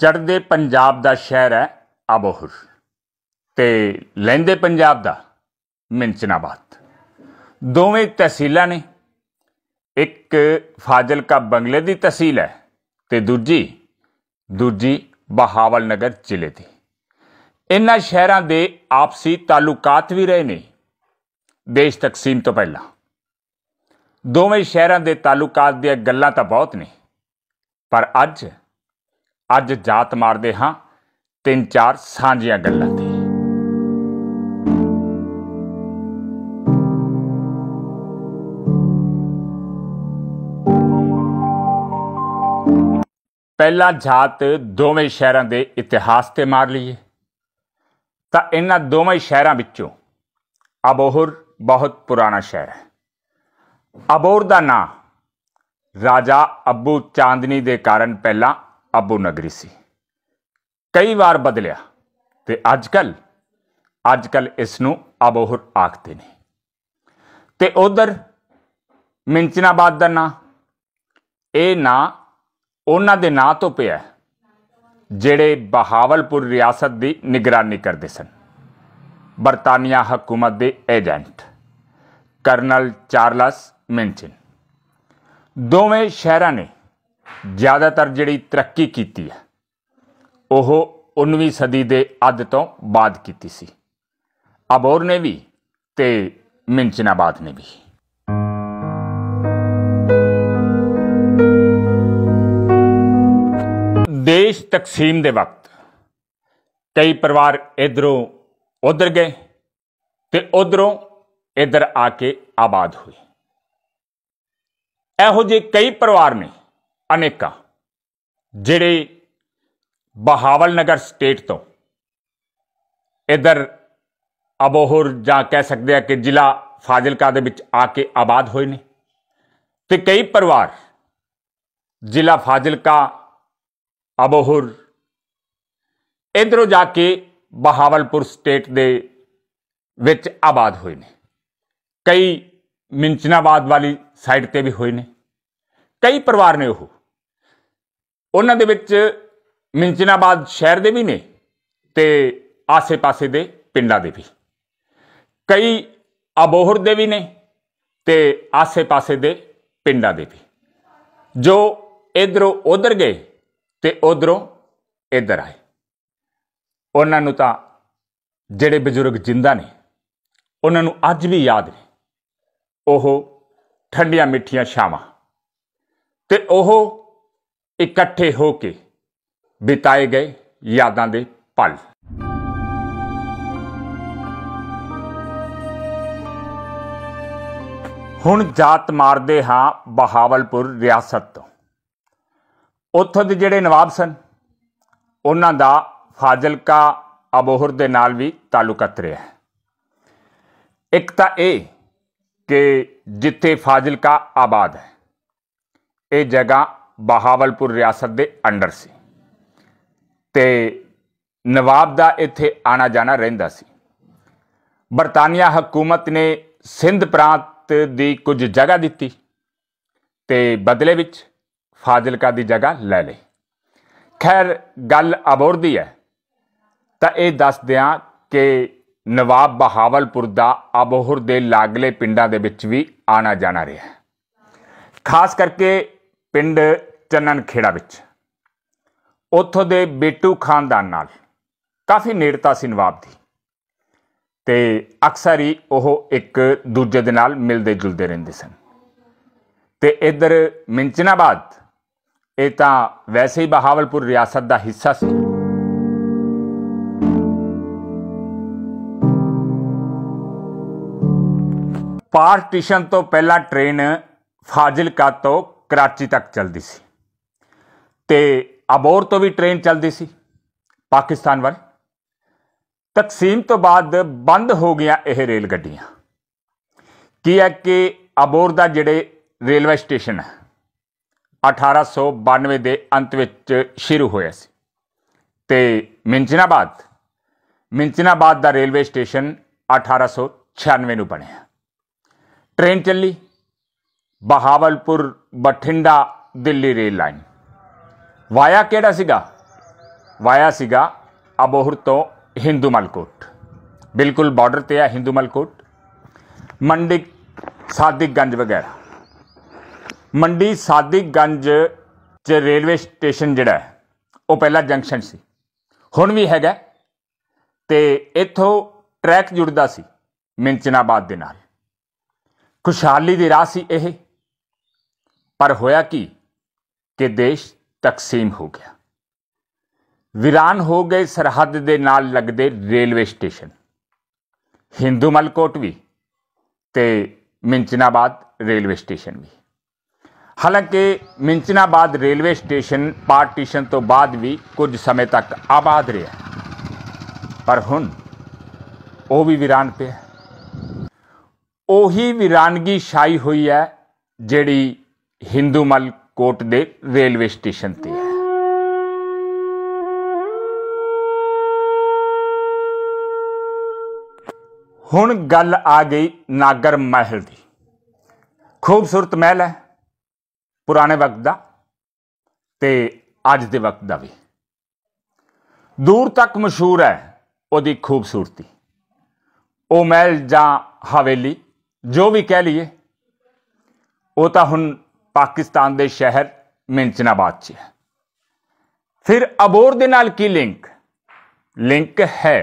ਚੜ੍ਹਦੇ ਪੰਜਾਬ ਦਾ ਸ਼ਹਿਰ ਹੈ ਆਬੋਹਰ ਤੇ ਲੈਂਦੇ ਪੰਜਾਬ ਦਾ ਮਿੰਚਨਾਬਾਦ ਦੋਵੇਂ ਤਹਿਸੀਲਾਂ ਨੇ ਇੱਕ ਫਾਜ਼ਿਲਕਾ ਬੰਗਲੇ ਦੀ ਤਹਿਸੀਲ ਹੈ ਤੇ ਦੂਜੀ ਦੂਜੀ ਬਹਾਵਲ ਨਗਰ ਜ਼ਿਲ੍ਹੇ ਦੀ ਇਹਨਾਂ ਸ਼ਹਿਰਾਂ ਦੇ ਆਪਸੀ ਤਾਲੁਕਾਤ ਵੀ ਰਹੇ ਨੇ ਦੇਸ਼ ਤਕਸੀਮ ਤੋਂ ਪਹਿਲਾਂ ਦੋਵੇਂ ਸ਼ਹਿਰਾਂ ਦੇ ਤਾਲੁਕਾਤ ਦੀਆਂ ਗੱਲਾਂ ਤਾਂ ਬਹੁਤ ਨੇ ਪਰ ਅੱਜ ਅੱਜ ਜਾਤ ਮਾਰਦੇ ਹਾਂ ਤਿੰਨ ਚਾਰ ਸਾਂਝੀਆਂ ਗੱਲਾਂ ਤੇ ਪਹਿਲਾ ਜਾਤ ਦੋਵੇਂ ਸ਼ਹਿਰਾਂ ਦੇ ਇਤਿਹਾਸ ਤੇ ਮਾਰ ਲਈਏ ਤਾਂ ਇਹਨਾਂ ਦੋਵੇਂ ਸ਼ਹਿਰਾਂ ਵਿੱਚੋਂ ਅਬੋਹਰ ਬਹੁਤ ਪੁਰਾਣਾ ਸ਼ਹਿਰ ਹੈ ਅਬੋਹਰ ਦਾ ਨਾਂ ਰਾਜਾ ਅਬੂ ਚਾਂਦਨੀ ਦੇ ਕਾਰਨ ਪਹਿਲਾਂ ਅਬੂ ਨਗਰੀ ਸੀ ਕਈ ਵਾਰ ਬਦਲਿਆ ਤੇ ਅੱਜ ਕੱਲ ਅੱਜ ਕੱਲ ਇਸ ਨੂੰ ਆਬੋਹਰ ਆਖਦੇ ਨੇ ਤੇ ਉਧਰ ਮਿੰਚਨਾਬਾਦ ਦਾ ਨਾਂ ਇਹ ਨਾਂ ਉਹਨਾਂ ਦੇ ਨਾਂ ਤੋਂ ਪਿਆ ਜਿਹੜੇ ਬਹਾਵਲਪੁਰ ਰਿਆਸਤ ਦੀ ਨਿਗਰਾਨੀ ਕਰਦੇ ਸਨ ਬਰਤਾਨੀਆ ਹਕੂਮਤ ਦੇ ਏਜੰਟ ਕਰਨਲ ਚਾਰਲਸ ਮਿੰਚਨ ਦੋਵੇਂ ਸ਼ਹਿਰਾਂ ਨੇ ਜ਼ਿਆਦਾਤਰ ਜਿਹੜੀ ਤਰੱਕੀ ਕੀਤੀ ਹੈ ਉਹ 19ਵੀਂ ਸਦੀ ਦੇ ਅੱਧ ਤੋਂ ਬਾਅਦ ਕੀਤੀ ਸੀ ਅਬੋਰ ਨੇ ਵੀ ਤੇ ਮਿੰਚਨਾਬਾਦ ਨੇ ਵੀ ਦੇਸ਼ ਤਕਸੀਮ ਦੇ ਵਕਤ ਕਈ ਪਰਿਵਾਰ ਇਧਰੋਂ ਉਧਰ ਗਏ ਤੇ ਉਧਰੋਂ ਇਧਰ ਆ ਕੇ ਆਬਾਦ ਹੋਏ ਇਹੋ ਜਿਹੇ ਕਈ ਪਰਿਵਾਰ ਨੇ ਅਨੇਕਾਂ ਜਿਹੜੇ ਬਹਾਵਲ ਨਗਰ ਸਟੇਟ ਤੋਂ ਇਧਰ ਅਬੋਹਰ ਜਾਂ ਕਹਿ ਸਕਦੇ ਆ ਕਿ ਜ਼ਿਲ੍ਹਾ ਫਾਜ਼ਿਲਕਾ ਦੇ ਵਿੱਚ ਆ ਕੇ ਆਬਾਦ ਹੋਏ ਨੇ ਤੇ ਕਈ ਪਰਿਵਾਰ ਜ਼ਿਲ੍ਹਾ ਫਾਜ਼ਿਲਕਾ ਅਬੋਹਰ ਇਧਰੋਂ ਜਾ ਕੇ ਬਹਾਵਲਪੁਰ ਸਟੇਟ ਦੇ ਵਿੱਚ ਆਬਾਦ ਹੋਏ ਨੇ ਕਈ ਮਿੰਚਨਾਬਾਦ ਵਾਲੀ ਸਾਈਡ ਤੇ ਵੀ ਹੋਏ ਨੇ ਕਈ ਪਰਿਵਾਰ ਨੇ ਉਹ ਉਹਨਾਂ ਦੇ ਵਿੱਚ ਮਿੰਚਨਾਬਾਦ ਸ਼ਹਿਰ ਦੇ ਵੀ ਨੇ ਤੇ ਆਸੇ-ਪਾਸੇ ਦੇ ਪਿੰਡਾਂ ਦੇ ਵੀ ਕਈ ਅਬੋਹਰ ਦੇ ਵੀ ਨੇ ਤੇ ਆਸੇ-ਪਾਸੇ ਦੇ ਪਿੰਡਾਂ ਦੇ ਵੀ ਜੋ ਇਧਰੋਂ ਉਧਰ ਗਏ ਤੇ ਉਧਰੋਂ ਇਧਰ ਆਏ ਉਹਨਾਂ ਨੂੰ ਤਾਂ ਜਿਹੜੇ ਬਜ਼ੁਰਗ ਜਿੰਦਾ ਨੇ ਉਹਨਾਂ ਨੂੰ ਅੱਜ ਵੀ ਯਾਦ ਨੇ ਉਹ ਠੰਡੀਆਂ ਮਿੱਠੀਆਂ ਸ਼ਾਮਾਂ ਤੇ ਉਹ ਇਕੱਠੇ ਹੋ ਕੇ ਬਿਤਾਏ ਗਏ ਯਾਦਾਂ ਦੇ ਪਲ ਹੁਣ ਜਾਤ ਮਾਰਦੇ ਹਾਂ ਬਹਾਵਲਪੁਰ ਰਿਆਸਤ ਤੋਂ ਉੱਥੋਂ ਦੇ ਜਿਹੜੇ ਨਵਾਬ ਸਨ ਉਹਨਾਂ ਦਾ ਫਾਜ਼ਿਲਕਾ ਅਬੋਹਰ ਦੇ ਨਾਲ ਵੀ ਤਾਲੁਕਾਤ ਰਿਹਾ ਇੱਕ ਤਾਂ ਇਹ ਕਿ ਜਿੱਥੇ ਫਾਜ਼ਿਲਕਾ ਆਬਾਦ ਹੈ ਇਹ ਜਗ੍ਹਾ ਬਹਾਵਲਪੁਰ ਰਿਆਸਤ ਦੇ ਅੰਡਰ ਸੀ ਤੇ ਨਵਾਬ ਦਾ ਇੱਥੇ ਆਣਾ ਜਾਣਾ ਰਹਿੰਦਾ ਸੀ ਬਰਤਾਨੀਆ ਹਕੂਮਤ ਨੇ ਸਿੰਧ ਪ੍ਰਾਂਤ ਦੀ ਕੁਝ ਜਗ੍ਹਾ ਦਿੱਤੀ ਤੇ ਬਦਲੇ ਵਿੱਚ ਫਾਜ਼ਿਲਕਾ ਦੀ ਜਗ੍ਹਾ ਲੈ ਲਈ ਖੈਰ ਗੱਲ ਅਬੋਰਦੀ ਹੈ ਤਾਂ ਇਹ ਦੱਸ ਦਿਆਂ ਕਿ ਨਵਾਬ ਬਹਾਵਲਪੁਰ ਦਾ ਅਬੋਹਰ ਦੇ ਲਾਗਲੇ ਪਿੰਡਾਂ ਦੇ ਵਿੱਚ ਵੀ ਆਣਾ ਜਾਣਾ ਰਿਹਾ ਖਾਸ ਕਰਕੇ ਪਿੰਡ ਚੰਨਨ ਖੇੜਾ ਵਿੱਚ ਉੱਥੋਂ ਦੇ ਬੇਟੂ ਖਾਨਦਾਨ ਨਾਲ ਕਾਫੀ ਨੇੜਤਾ ਸੀ ਨਵਾਬ ਦੀ ਤੇ ਅਕਸਰ ਹੀ ਉਹ ਇੱਕ ਦੂਜੇ ਦੇ ਨਾਲ ਮਿਲਦੇ ਜੁਲਦੇ ਰਹਿੰਦੇ ਸਨ ਤੇ ਇਧਰ ਮਿੰਚਨਾਬਾਦ ਇਹ ਤਾਂ ਵੈਸੇ ਹੀ ਬਹਾਵਲਪੁਰ ਰਿਆਸਤ ਦਾ ਹਿੱਸਾ ਸੀ ਪਾਰਟੀਸ਼ਨ ਤੋਂ ਪਹਿਲਾਂ ਟ੍ਰੇਨ ਫਾਜ਼ਿਲਕਾ ਤੋਂ ਕਰਾਚੀ ਤੱਕ ਚੱਲਦੀ ਸੀ ਤੇ ਅਬੋਰ ਤੋਂ ਵੀ ਟ੍ਰੇਨ ਚੱਲਦੀ ਸੀ ਪਾਕਿਸਤਾਨ ਵੱਲ ਤਕਸੀਮ ਤੋਂ ਬਾਅਦ ਬੰਦ ਹੋ ਗਿਆ ਇਹ ਰੇਲ ਗੱਡੀਆਂ ਕੀ ਹੈ ਕਿ ਅਬੋਰ ਦਾ ਜਿਹੜੇ ਰੇਲਵੇ ਸਟੇਸ਼ਨ ਹੈ 1892 ਦੇ ਅੰਤ ਵਿੱਚ ਸ਼ੁਰੂ ਹੋਇਆ ਸੀ ਤੇ ਮਿੰਚਨਾਬਾਦ ਮਿੰਚਨਾਬਾਦ ਦਾ ਰੇਲਵੇ ਸਟੇਸ਼ਨ 1896 ਨੂੰ ਬਣਿਆ ਟ੍ਰੇਨ ਚੱਲੀ Bahawalpur Bathinda Delhi rail line via ਕਿਹੜਾ ਸੀਗਾ ਵਾਇਆ ਸੀਗਾ ਅਬੋਹਰ ਤੋਂ ਹਿੰਦੂ ਮਲਕੋਟ ਬਿਲਕੁਲ ਬਾਰਡਰ ਤੇ ਆ ਹਿੰਦੂ ਮਲਕੋਟ ਮੰਡੀ ਗੰਜ ਵਗੈਰਾ ਮੰਡੀ ਸਾਦਿਕ ਗੰਜ ਚ ਰੇਲਵੇ ਸਟੇਸ਼ਨ ਜਿਹੜਾ ਉਹ ਪਹਿਲਾ ਜੰਕਸ਼ਨ ਸੀ ਹੁਣ ਵੀ ਹੈਗਾ ਤੇ ਇੱਥੋਂ ਟਰੈਕ ਜੁੜਦਾ ਸੀ ਮਿੰਚਨਾਬਾਦ ਦੇ ਨਾਲ ਖੁਸ਼ਹਾਲੀ ਦੀ ਰਾਹ ਸੀ ਇਹ ਪਰ ਹੋਇਆ ਕੀ ਕਿ ਦੇਸ਼ ਤਕਸੀਮ ਹੋ ਗਿਆ ਵਿਰਾਨ ਹੋ ਗਏ ਸਰਹੱਦ ਦੇ ਨਾਲ ਲੱਗਦੇ ਰੇਲਵੇ ਸਟੇਸ਼ਨ ਹਿੰਦੂ ਮਲਕੋਟ ਵੀ ਤੇ ਮਿੰਚਨਾਬਾਦ ਰੇਲਵੇ ਸਟੇਸ਼ਨ ਵੀ ਹਾਲਾਂਕਿ ਮਿੰਚਨਾਬਾਦ ਰੇਲਵੇ ਸਟੇਸ਼ਨ ਪਾਰਟੀਸ਼ਨ ਤੋਂ ਬਾਅਦ ਵੀ ਕੁਝ ਸਮੇਂ ਤੱਕ ਆਬਾਦ ਰਿਹਾ ਪਰ ਹੁਣ ਉਹ ਵੀ ਵਿਰਾਨ ਪਿਆ ਉਹੀ ਵਿਰਾਨਗੀ ਛਾਈ ਹੋਈ ਹੈ ਜਿਹੜੀ ਹਿੰਦੂ ਮਲਕ ਕੋਟ ਦੇ ਰੇਲਵੇ ਸਟੇਸ਼ਨ ਤੇ ਹੈ ਹੁਣ ਗੱਲ ਆ ਗਈ ਨਾਗਰ ਮਹਿਲ ਦੀ ਖੂਬਸੂਰਤ ਮਹਿਲ ਹੈ ਪੁਰਾਣੇ ਵਕਤ ਦਾ ਤੇ ਅੱਜ ਦੇ ਵਕਤ ਦਾ ਵੀ ਦੂਰ ਤੱਕ ਮਸ਼ਹੂਰ ਹੈ ਉਹਦੀ ਖੂਬਸੂਰਤੀ ਉਹ ਮਹਿਲ ਜਾਂ ਹਵੇਲੀ ਜੋ ਵੀ ਕਹਿ ਲਈਏ ਉਹ ਤਾਂ ਹੁਣ ਪਾਕਿਸਤਾਨ ਦੇ ਸ਼ਹਿਰ ਮਿੰਚਨਾਬਾਦ 'ਚ ਹੈ ਫਿਰ ਅਬੋਰ ਦੇ ਨਾਲ ਕੀ ਲਿੰਕ ਲਿੰਕ ਹੈ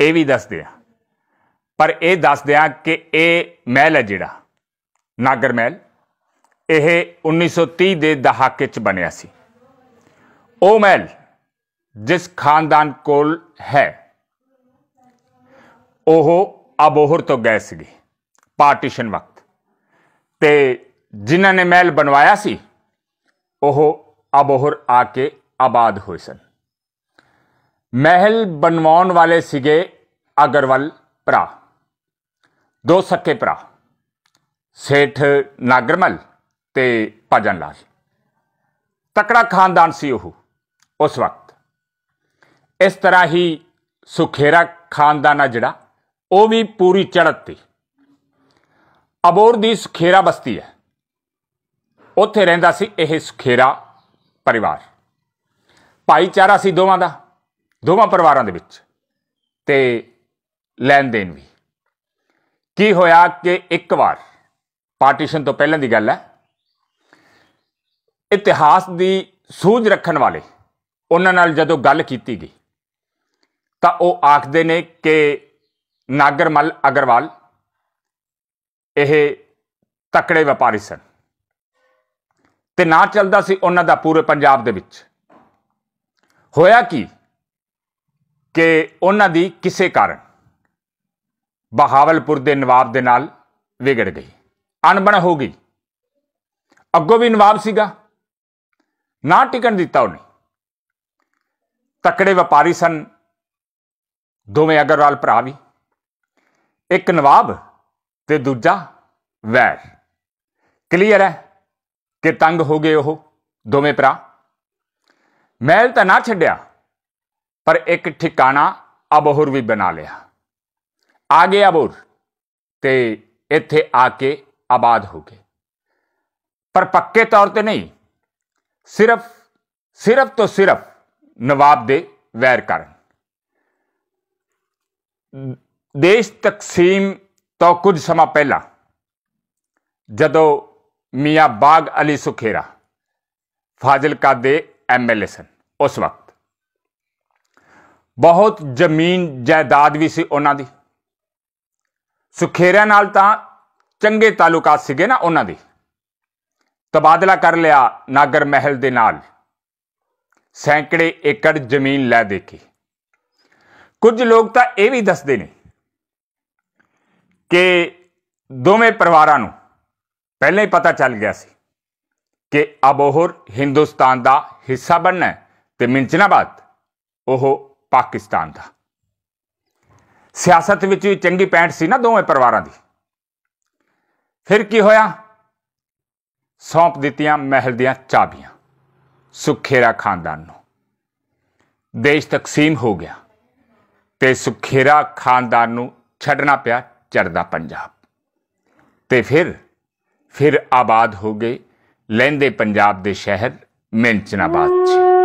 ਇਹ ਵੀ ਦੱਸਦੇ ਆ ਪਰ ਇਹ ਦੱਸਦੇ ਆ ਕਿ ਇਹ ਮਹਿਲ ਹੈ ਜਿਹੜਾ ਨਾਗਰ ਮਹਿਲ ਇਹ 1930 ਦੇ ਦਹਾਕੇ 'ਚ ਬਣਿਆ ਸੀ ਉਹ ਮਹਿਲ ਜਿਸ ਖਾਨਦਾਨ ਕੋਲ ਹੈ ਉਹ ਅਬੋਹਰ ਤੋਂ ਗਏ ਸੀਗੇ ਪਾਰਟੀਸ਼ਨ ਵਕਤ ਤੇ ਜਿਨ੍ਹਾਂ ਨੇ ਮਹਿਲ ਬਣਵਾਇਆ ਸੀ ਉਹ ਅਬੋਹਰ ਆ ਕੇ ਆਬਾਦ ਹੋਏ ਸਨ ਮਹਿਲ ਬਣਵਾਉਣ ਵਾਲੇ ਸੀਗੇ ਅਗਰਵਲ ਭਰਾ ਦੋ ਸੱਕੇ ਭਰਾ ਸੇਠ ਨਾਗਰਮਲ ਤੇ ਭਜਨ ਲਾਲ ਤਕੜਾ ਖਾਨਦਾਨ ਸੀ ਉਹ ਉਸ ਵਕਤ ਇਸ ਤਰ੍ਹਾਂ ਹੀ ਸੁਖੇਰਾ ਖਾਨਦਾਨ ਆ ਜਿਹੜਾ ਉਹ ਵੀ ਪੂਰੀ ਚੜ੍ਹਤ ਤੇ ਅਬੋਰ ਦੀ ਸੁਖੇਰਾ ਬਸਤੀ ਹੈ ਉੱਥੇ ਰਹਿੰਦਾ ਸੀ ਇਹ ਸੁਖੇਰਾ ਪਰਿਵਾਰ ਭਾਈਚਾਰਾ ਸੀ ਦੋਵਾਂ ਦਾ ਦੋਵਾਂ ਪਰਿਵਾਰਾਂ ਦੇ ਵਿੱਚ ਤੇ ਲੈਣ ਦੇਣ ਵੀ ਕੀ ਹੋਇਆ ਕਿ ਇੱਕ ਵਾਰ ਪਾਰਟੀਸ਼ਨ ਤੋਂ ਪਹਿਲਾਂ ਦੀ ਗੱਲ ਹੈ ਇਤਿਹਾਸ ਦੀ ਸੂਝ ਰੱਖਣ ਵਾਲੇ ਉਹਨਾਂ ਨਾਲ ਜਦੋਂ ਗੱਲ ਕੀਤੀ ਗਈ ਤਾਂ ਉਹ ਆਖਦੇ ਨੇ ਕਿ ਨਾਗਰਮਲ ਅਗਰਵਾਲ ਇਹ ਤਕੜੇ ਵਪਾਰੀ ਸਨ ਤੇ ਨਾ ਚੱਲਦਾ ਸੀ ਉਹਨਾਂ ਦਾ ਪੂਰੇ ਪੰਜਾਬ ਦੇ ਵਿੱਚ ਹੋਇਆ ਕੀ ਕਿ ਉਹਨਾਂ ਦੀ ਕਿਸੇ ਕਾਰਨ ਬਹਾਵਲਪੁਰ ਦੇ ਨਵਾਬ ਦੇ ਨਾਲ ਵਿਗੜ ਗਈ ਅਣਬਣ ਹੋ ਗਈ ਅੱਗੋਂ ਵੀ ਨਵਾਬ ਸੀਗਾ ਨਾ ਟਿਕਣ ਦਿੱਤਾ ਉਹਨੇ ਤਕੜੇ ਵਪਾਰੀ ਸਨ ਦੋਵੇਂ ਅਗਰਵਾਲ ਭਰਾ ਵੀ ਇੱਕ ਨਵਾਬ ਤੇ ਦੂਜਾ ਵੈਰ ਕਲੀਅਰ ਹੈ ਕਿ ਤੰਗ ਹੋ ਗਏ ਉਹ ਦੋਵੇਂ ਭਰਾ ਮਹਿਲ ਤਾਂ ਨਾ ਛੱਡਿਆ ਪਰ ਇੱਕ ਠਿਕਾਣਾ ਅਬਹੁਰ ਵੀ ਬਣਾ ਲਿਆ ਆ ਗਏ ਅਬਹੁਰ ਤੇ ਇੱਥੇ ਆ ਕੇ ਆਬਾਦ ਹੋ ਗਏ ਪਰ ਪੱਕੇ ਤੌਰ ਤੇ ਨਹੀਂ ਸਿਰਫ ਸਿਰਫ ਤੋਂ ਸਿਰਫ ਨਵਾਬ ਦੇ ਵੈਰ ਕਰਨ ਦੇਸ਼ ਤਕਸੀਮ ਤੋਂ ਕੁਝ ਸਮਾਂ ਪਹਿਲਾਂ ਜਦੋਂ ਮੀਆਂ ਬਾਗ ਅਲੀ ਸੁਖੇਰਾ ਫਾਜ਼ਿਲਕਾ ਦੇ ਐਮਐਲਏ ਸਨ ਉਸ ਵਕਤ ਬਹੁਤ ਜ਼ਮੀਨ ਜਾਇਦਾਦ ਵੀ ਸੀ ਉਹਨਾਂ ਦੀ ਸੁਖੇਰਾ ਨਾਲ ਤਾਂ ਚੰਗੇ ਤਾਲੁਕਾਤ ਸੀਗੇ ਨਾ ਉਹਨਾਂ ਦੇ ਤਬਾਦਲਾ ਕਰ ਲਿਆ ਨਾਗਰ ਮਹਿਲ ਦੇ ਨਾਲ ਸੈਂਕੜੇ ਏਕੜ ਜ਼ਮੀਨ ਲੈ ਦੇ ਕੇ ਕੁਝ ਲੋਕ ਤਾਂ ਇਹ ਵੀ ਦੱਸਦੇ ਨੇ ਕਿ ਦੋਵੇਂ ਪਰਿਵਾਰਾਂ ਨੂੰ ਪਹਿਲਾਂ ਹੀ ਪਤਾ ਚੱਲ ਗਿਆ ਸੀ ਕਿ ਅਬੋਹਰ ਹਿੰਦੁਸਤਾਨ ਦਾ ਹਿੱਸਾ ਬਣਨਾ ਤੇ ਮਿੰਚਨਾਬਾਦ ਉਹ ਪਾਕਿਸਤਾਨ ਦਾ ਸਿਆਸਤ ਵਿੱਚ ਵੀ ਚੰਗੀ ਪੈਂਟ ਸੀ ਨਾ ਦੋਵੇਂ ਪਰਿਵਾਰਾਂ ਦੀ ਫਿਰ ਕੀ ਹੋਇਆ ਸੌਂਪ ਦਿੱਤੀਆਂ ਮਹਿਲ ਦੀਆਂ ਚਾਬੀਆਂ ਸੁਖੇਰਾ ਖਾਨਦਾਨ ਨੂੰ ਦੇਸ਼ ਤਕਸੀਮ ਹੋ ਗਿਆ ਤੇ ਸੁਖੇਰਾ ਖਾਨਦਾਨ ਨੂੰ ਛੱਡਣਾ ਪਿਆ ਚੜਦਾ ਪੰਜਾਬ ਤੇ ਫਿਰ ਫਿਰ ਆਬਾਦ ਹੋ ਗਏ ਲਹਿੰਦੇ ਪੰਜਾਬ ਦੇ ਸ਼ਹਿਰ ਮਿੰਚਨਾਬਾਦ 'ਚ